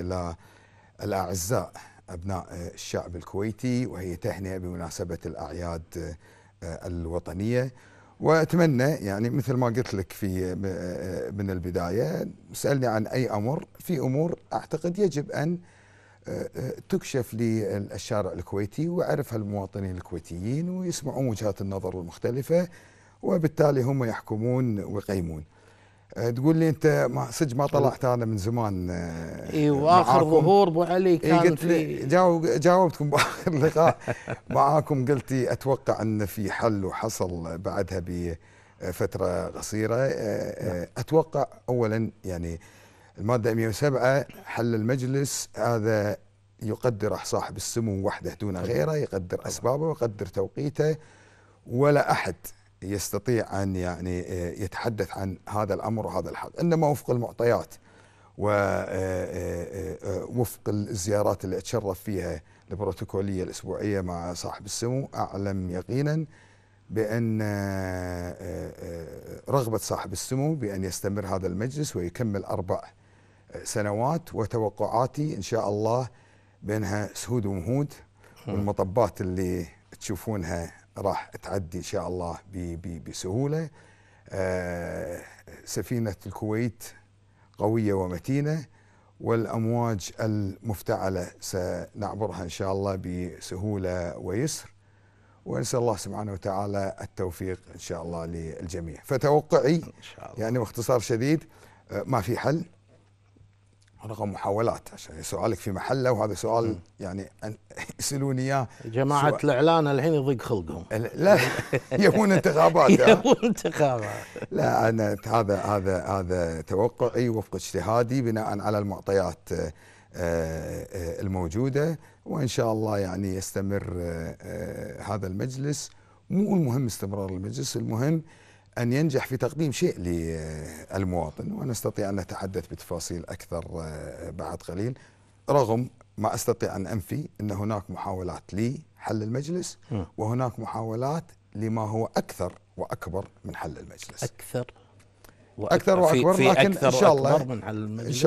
إلى الأعزاء أبناء الشعب الكويتي وهي تهنئة بمناسبة الأعياد آه، الوطنية وأتمنى يعني مثل ما قلت لك في آه، من البداية سألني عن أي أمر في أمور أعتقد يجب أن آه، تكشف للشارع الكويتي ويعرفها المواطنين الكويتيين ويسمعون وجهات النظر المختلفة وبالتالي هم يحكمون ويقيمون آه، تقول لي انت ما صدق ما طلعت انا من زمان آه، اي واخر ظهور ابو علي إيه، كان إيه قلت لي جاوبتكم باخر لقاء معاكم قلت اتوقع ان في حل وحصل بعدها بفتره قصيره آه، اتوقع اولا يعني الماده 107 حل المجلس هذا يقدر صاحب السمو وحده دون غيره يقدر اسبابه ويقدر توقيته ولا احد يستطيع أن يعني آه، يتحدث عن هذا الأمر وهذا الحق، إنما وفق المعطيات ووفق آه، آه، الزيارات اللي أتشرف فيها البروتوكولية الأسبوعية مع صاحب السمو أعلم يقينا بأن رغبة صاحب السمو بأن يستمر هذا المجلس ويكمل أربع سنوات وتوقعاتي إن شاء الله بأنها سهود ومهود والمطبات اللي تشوفونها راح تعدي ان شاء الله بسهوله آه سفينه الكويت قويه ومتينه والامواج المفتعله سنعبرها ان شاء الله بسهوله ويسر ونسال الله سبحانه وتعالى التوفيق ان شاء الله للجميع فتوقعي إن شاء الله. يعني باختصار شديد آه، ما في حل رغم محاولات عشان سؤالك في محله وهذا سؤال م. يعني يسالوني اياه جماعه سؤال. الاعلان الحين يضيق خلقهم لا يبون انتخابات يبون يعني. انتخابات لا انا هذا هذا هذا توقعي وفق اجتهادي بناء على المعطيات آه، آه، الموجوده وان شاء الله يعني يستمر آه، هذا المجلس مو المهم استمرار المجلس المهم أن ينجح في تقديم شيء للمواطن ونستطيع أن نتحدث بتفاصيل أكثر آه، بعد قليل رغم ما أستطيع أن أنفي أن هناك محاولات لحل المجلس وهناك محاولات لما هو أكثر وأكبر من حل المجلس أكثر وأكبر أكثر وأكبر في لكن أكثر إن شاء الله من حل المجلس